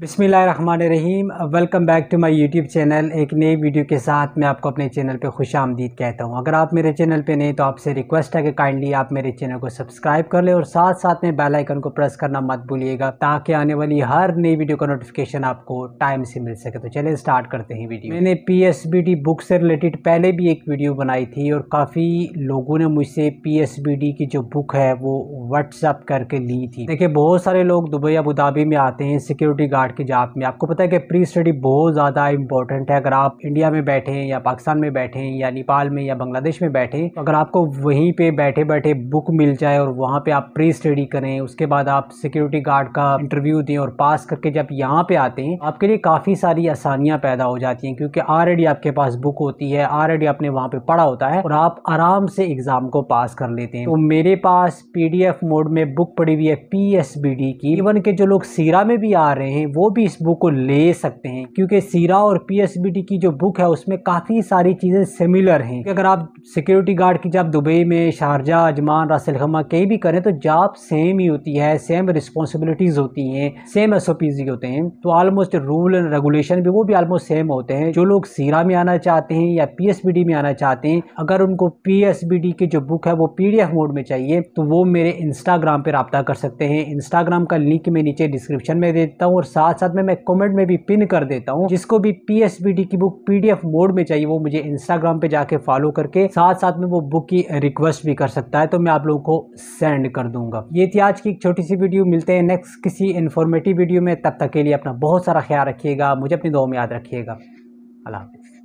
बिसमीम welcome back to my YouTube channel एक नई वीडियो के साथ मैं आपको अपने चैनल पे खुश आमदीद कहता हूँ अगर आप मेरे चैनल पे नए तो आपसे रिक्वेस्ट है कि काइंडली आप मेरे चैनल को सब्सक्राइब कर लें और साथ साथ में बेल आइकन को प्रेस करना मत भूलिएगा ताकि आने वाली हर नई वीडियो का नोटिफिकेशन आपको टाइम से मिल सके तो चलिए स्टार्ट करते हैं वीडियो मैंने पी बुक से रिलेटेड पहले भी एक वीडियो बनाई थी और काफ़ी लोगों ने मुझसे पी की जो बुक है वो व्हाट्सअप करके ली थी देखिए बहुत सारे लोग दुबई अबू धाबी में आते हैं सिक्योरिटी गार्ड स्टार्ट की जॉब में आपको पता है कि प्री स्टडी बहुत ज़्यादा इंपॉर्टेंट है अगर आप इंडिया में बैठे हैं या पाकिस्तान में बैठे हैं या नेपाल में या बांग्लादेश में बैठे हैं तो अगर आपको वहीं पे बैठे बैठे बुक मिल जाए और वहाँ पे आप प्री स्टडी करें उसके बाद आप सिक्योरिटी गार्ड का इंटरव्यू दें और पास करके जब यहाँ पे आते हैं आपके लिए काफ़ी सारी आसानियाँ पैदा हो जाती हैं क्योंकि ऑलरेडी आपके पास बुक होती है ऑलरेडी आपने वहाँ पर पढ़ा होता है और आप आराम से एग्ज़ाम को पास कर लेते हैं तो मेरे पास पी मोड में बुक पड़ी हुई है पी की इवन के जो लोग सीरा में भी आ रहे हैं वो भी इस बुक को ले सकते हैं क्योंकि सीरा और पी की जो बुक है उसमें काफ़ी सारी चीज़ें सिमिलर हैं अगर आप सिक्योरिटी गार्ड की जब दुबई में शारजा अजमान रसल खमा कहीं भी करें तो जॉब सेम ही होती है सेम रिस्पॉन्सिबिलिटीज़ होती हैं सेम एस ही होते हैं तो ऑलमोस्ट रूल एंड रेगुलेशन भी वो भी ऑलमोस्ट सेम होते हैं जो लोग सीरा में आना चाहते हैं या पी में आना चाहते हैं अगर उनको पी की जो बुक है वो पी मोड में चाहिए तो वो मेरे इंस्टाग्राम पर रबता कर सकते हैं इंस्टाग्राम का लिंक मैं नीचे डिस्क्रिप्शन में दे देता हूँ और साथ साथ साथ में मैं कमेंट में भी पिन कर देता हूँ जिसको भी पी की बुक पीडीएफ मोड में चाहिए वो मुझे इंस्टाग्राम पे जाके फॉलो करके साथ साथ में वो बुक की रिक्वेस्ट भी कर सकता है तो मैं आप लोगों को सेंड कर दूंगा ये थी आज की एक छोटी सी वीडियो मिलते हैं नेक्स्ट किसी इन्फॉर्मेटिव वीडियो में तब तक के लिए अपना बहुत सारा ख्याल रखिएगा मुझे अपनी दो में याद रखिएगा अल्लाह हाफिज़